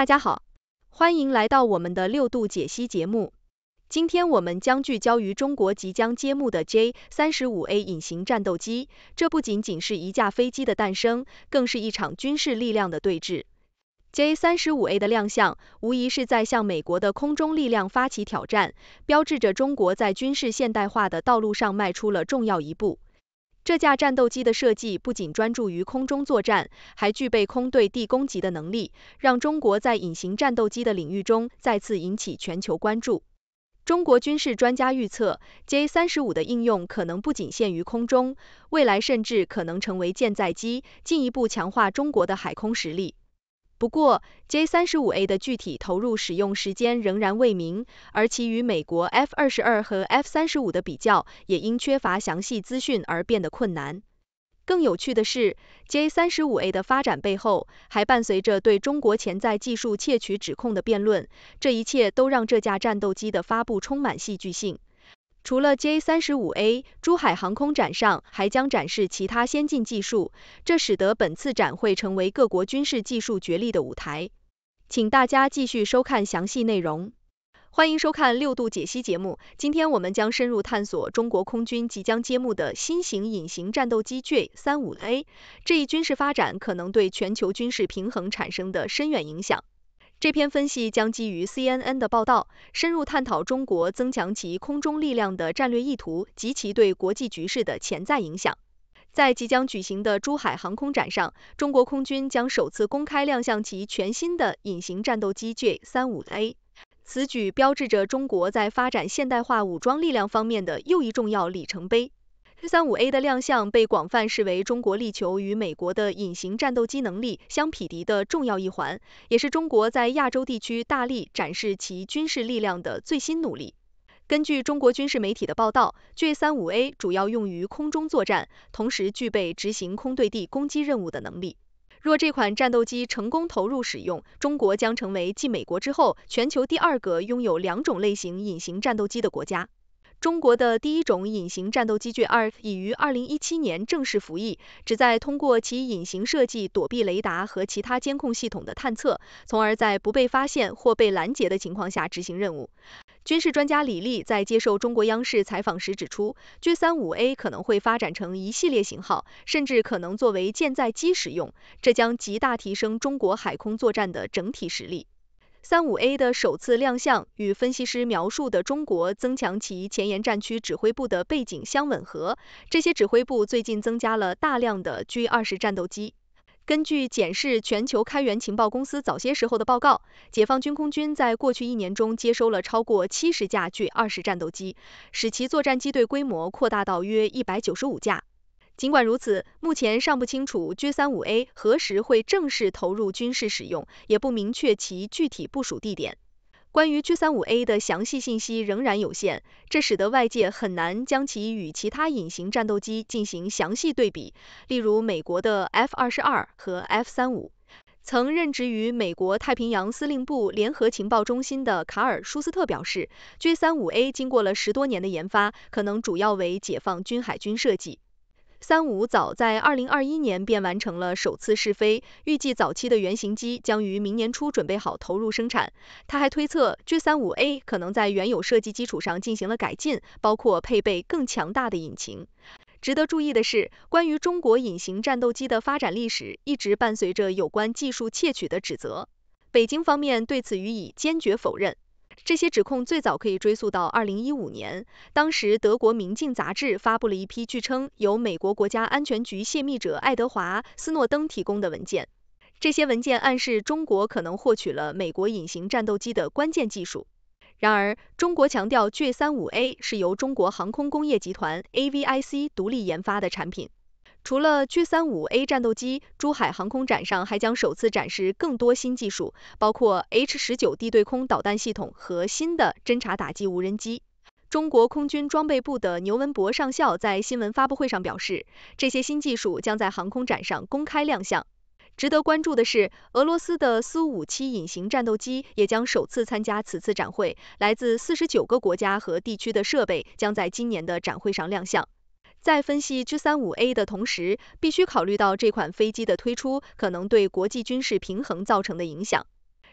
大家好，欢迎来到我们的六度解析节目。今天我们将聚焦于中国即将揭幕的 J-35A 隐形战斗机。这不仅仅是一架飞机的诞生，更是一场军事力量的对峙。J-35A 的亮相，无疑是在向美国的空中力量发起挑战，标志着中国在军事现代化的道路上迈出了重要一步。这架战斗机的设计不仅专注于空中作战，还具备空对地攻击的能力，让中国在隐形战斗机的领域中再次引起全球关注。中国军事专家预测，J-35 的应用可能不仅限于空中，未来甚至可能成为舰载机，进一步强化中国的海空实力。不过，J-35A 的具体投入使用时间仍然未明，而其与美国 F-22 和 F-35 的比较也因缺乏详细资讯而变得困难。更有趣的是，J-35A 的发展背后还伴随着对中国潜在技术窃取指控的辩论，这一切都让这架战斗机的发布充满戏剧性。除了 J-35A，珠海航空展上还将展示其他先进技术，这使得本次展会成为各国军事技术角力的舞台。请大家继续收看详细内容。欢迎收看六度解析节目，今天我们将深入探索中国空军即将揭幕的新型隐形战斗机 J-35A 这一军事发展可能对全球军事平衡产生的深远影响。这篇分析将基于 CNN 的报道，深入探讨中国增强其空中力量的战略意图及其对国际局势的潜在影响。在即将举行的珠海航空展上，中国空军将首次公开亮相其全新的隐形战斗机 J-35A，此举标志着中国在发展现代化武装力量方面的又一重要里程碑。g 3 5 a 的亮相被广泛视为中国力求与美国的隐形战斗机能力相匹敌的重要一环，也是中国在亚洲地区大力展示其军事力量的最新努力。根据中国军事媒体的报道 g 3 5 a 主要用于空中作战，同时具备执行空对地攻击任务的能力。若这款战斗机成功投入使用，中国将成为继美国之后，全球第二个拥有两种类型隐形战斗机的国家。中国的第一种隐形战斗机 J-2 已于2017年正式服役，旨在通过其隐形设计躲避雷达和其他监控系统的探测，从而在不被发现或被拦截的情况下执行任务。军事专家李立在接受中国央视采访时指出，J-35A 可能会发展成一系列型号，甚至可能作为舰载机使用，这将极大提升中国海空作战的整体实力。三五 A 的首次亮相与分析师描述的中国增强其前沿战区指挥部的背景相吻合。这些指挥部最近增加了大量的 G 二十战斗机。根据检视全球开源情报公司早些时候的报告，解放军空军在过去一年中接收了超过七十架 G 二十战斗机，使其作战机队规模扩大到约一百九十五架。尽管如此，目前尚不清楚 g 3 5 a 何时会正式投入军事使用，也不明确其具体部署地点。关于 g 3 5 a 的详细信息仍然有限，这使得外界很难将其与其他隐形战斗机进行详细对比，例如美国的 F-22 和 F-35。曾任职于美国太平洋司令部联合情报中心的卡尔·舒斯特表示 g 3 5 a 经过了十多年的研发，可能主要为解放军海军设计。三五早在二零二一年便完成了首次试飞，预计早期的原型机将于明年初准备好投入生产。他还推测 g 三五 A 可能在原有设计基础上进行了改进，包括配备更强大的引擎。值得注意的是，关于中国隐形战斗机的发展历史，一直伴随着有关技术窃取的指责，北京方面对此予以坚决否认。这些指控最早可以追溯到2015年，当时德国《明镜》杂志发布了一批据称由美国国家安全局泄密者爱德华·斯诺登提供的文件。这些文件暗示中国可能获取了美国隐形战斗机的关键技术。然而，中国强调，J -35A 是由中国航空工业集团 AVIC 独立研发的产品。除了 G 三五 A 战斗机，珠海航空展上还将首次展示更多新技术，包括 H 十九地对空导弹系统和新的侦察打击无人机。中国空军装备部的牛文博上校在新闻发布会上表示，这些新技术将在航空展上公开亮相。值得关注的是，俄罗斯的苏五七隐形战斗机也将首次参加此次展会。来自四十九个国家和地区的设备将在今年的展会上亮相。在分析 G 三五 A 的同时，必须考虑到这款飞机的推出可能对国际军事平衡造成的影响。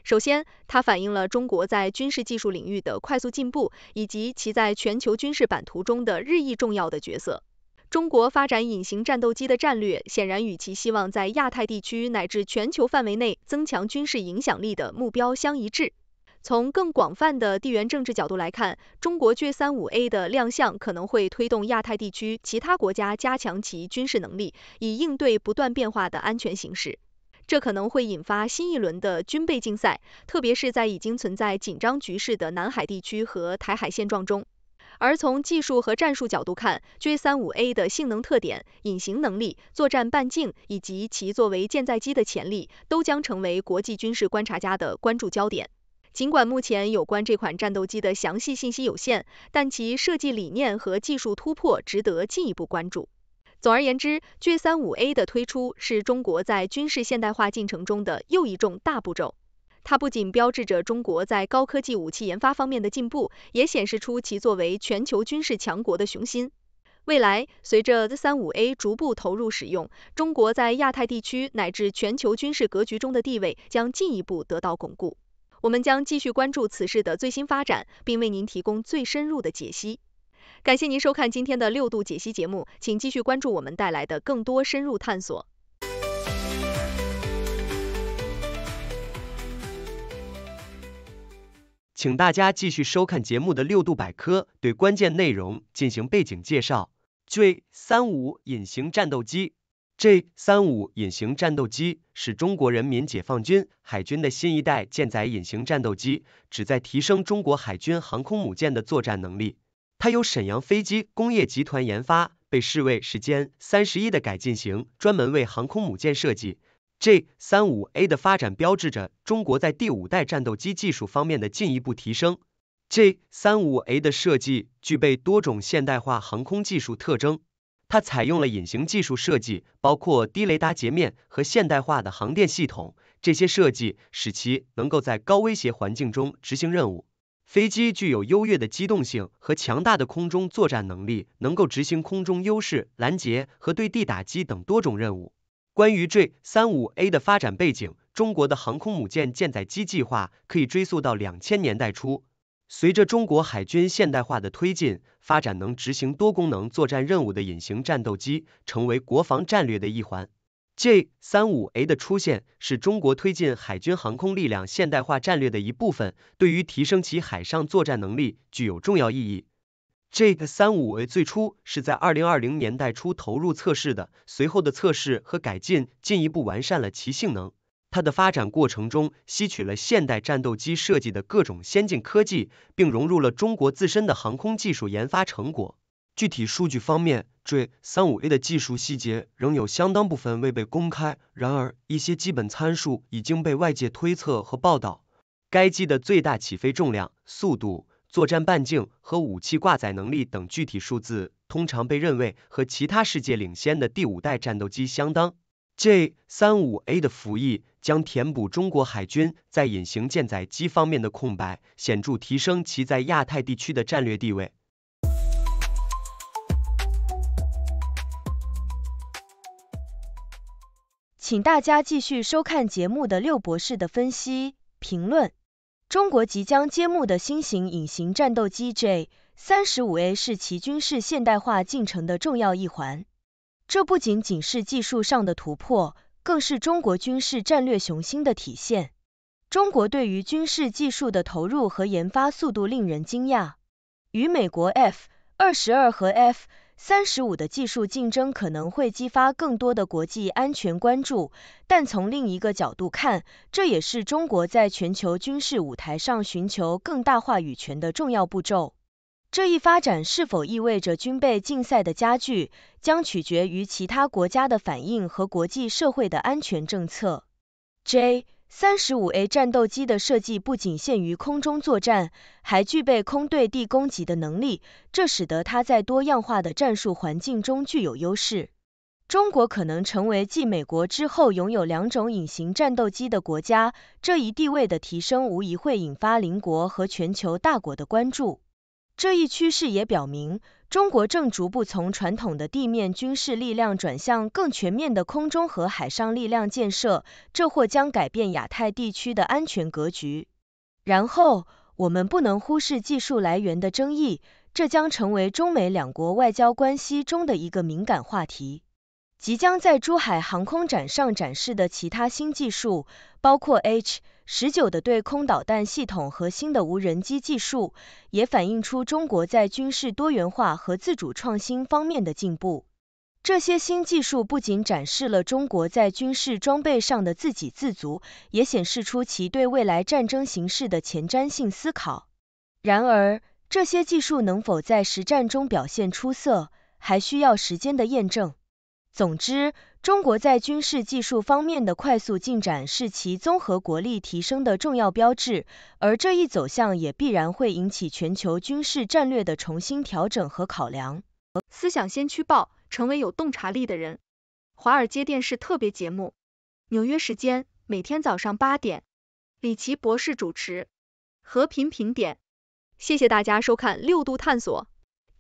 首先，它反映了中国在军事技术领域的快速进步，以及其在全球军事版图中的日益重要的角色。中国发展隐形战斗机的战略，显然与其希望在亚太地区乃至全球范围内增强军事影响力的目标相一致。从更广泛的地缘政治角度来看，中国 g 三五 A 的亮相可能会推动亚太地区其他国家加强其军事能力，以应对不断变化的安全形势。这可能会引发新一轮的军备竞赛，特别是在已经存在紧张局势的南海地区和台海现状中。而从技术和战术角度看，g 三五 A 的性能特点、隐形能力、作战半径以及其作为舰载机的潜力，都将成为国际军事观察家的关注焦点。尽管目前有关这款战斗机的详细信息有限，但其设计理念和技术突破值得进一步关注。总而言之 g 三五 A 的推出是中国在军事现代化进程中的又一重大步骤。它不仅标志着中国在高科技武器研发方面的进步，也显示出其作为全球军事强国的雄心。未来，随着 J- 三五 A 逐步投入使用，中国在亚太地区乃至全球军事格局中的地位将进一步得到巩固。我们将继续关注此事的最新发展，并为您提供最深入的解析。感谢您收看今天的六度解析节目，请继续关注我们带来的更多深入探索。请大家继续收看节目的六度百科，对关键内容进行背景介绍。J- 三五隐形战斗机。J- 三五隐形战斗机是中国人民解放军海军的新一代舰载隐形战斗机，旨在提升中国海军航空母舰的作战能力。它由沈阳飞机工业集团研发，被视为时间三十一的改进型，专门为航空母舰设计。J- 三五 A 的发展标志着中国在第五代战斗机技术方面的进一步提升。J- 三五 A 的设计具备多种现代化航空技术特征。它采用了隐形技术设计，包括低雷达截面和现代化的航电系统。这些设计使其能够在高威胁环境中执行任务。飞机具有优越的机动性和强大的空中作战能力，能够执行空中优势、拦截和对地打击等多种任务。关于 J-35A 的发展背景，中国的航空母舰舰载机计划可以追溯到两千年代初。随着中国海军现代化的推进，发展能执行多功能作战任务的隐形战斗机成为国防战略的一环。J-35A 的出现是中国推进海军航空力量现代化战略的一部分，对于提升其海上作战能力具有重要意义。J-35A 最初是在2020年代初投入测试的，随后的测试和改进进一步完善了其性能。它的发展过程中，吸取了现代战斗机设计的各种先进科技，并融入了中国自身的航空技术研发成果。具体数据方面，J-35A 的技术细节仍有相当部分未被公开，然而一些基本参数已经被外界推测和报道。该机的最大起飞重量、速度、作战半径和武器挂载能力等具体数字，通常被认为和其他世界领先的第五代战斗机相当。J-35A 的服役将填补中国海军在隐形舰载机方面的空白，显著提升其在亚太地区的战略地位。请大家继续收看节目的六博士的分析评论。中国即将揭幕的新型隐形战斗机 J-35A 是其军事现代化进程的重要一环。这不仅仅是技术上的突破，更是中国军事战略雄心的体现。中国对于军事技术的投入和研发速度令人惊讶。与美国 F-22 和 F-35 的技术竞争可能会激发更多的国际安全关注，但从另一个角度看，这也是中国在全球军事舞台上寻求更大话语权的重要步骤。这一发展是否意味着军备竞赛的加剧，将取决于其他国家的反应和国际社会的安全政策。J-35A 战斗机的设计不仅限于空中作战，还具备空对地攻击的能力，这使得它在多样化的战术环境中具有优势。中国可能成为继美国之后拥有两种隐形战斗机的国家，这一地位的提升无疑会引发邻国和全球大国的关注。这一趋势也表明，中国正逐步从传统的地面军事力量转向更全面的空中和海上力量建设，这或将改变亚太地区的安全格局。然后，我们不能忽视技术来源的争议，这将成为中美两国外交关系中的一个敏感话题。即将在珠海航空展上展示的其他新技术，包括 H 十九的对空导弹系统和新的无人机技术，也反映出中国在军事多元化和自主创新方面的进步。这些新技术不仅展示了中国在军事装备上的自给自足，也显示出其对未来战争形势的前瞻性思考。然而，这些技术能否在实战中表现出色，还需要时间的验证。总之，中国在军事技术方面的快速进展是其综合国力提升的重要标志，而这一走向也必然会引起全球军事战略的重新调整和考量。思想先驱报，成为有洞察力的人。华尔街电视特别节目，纽约时间每天早上八点，李奇博士主持《和平评点》，谢谢大家收看《六度探索》。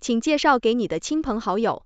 请介绍给你的亲朋好友。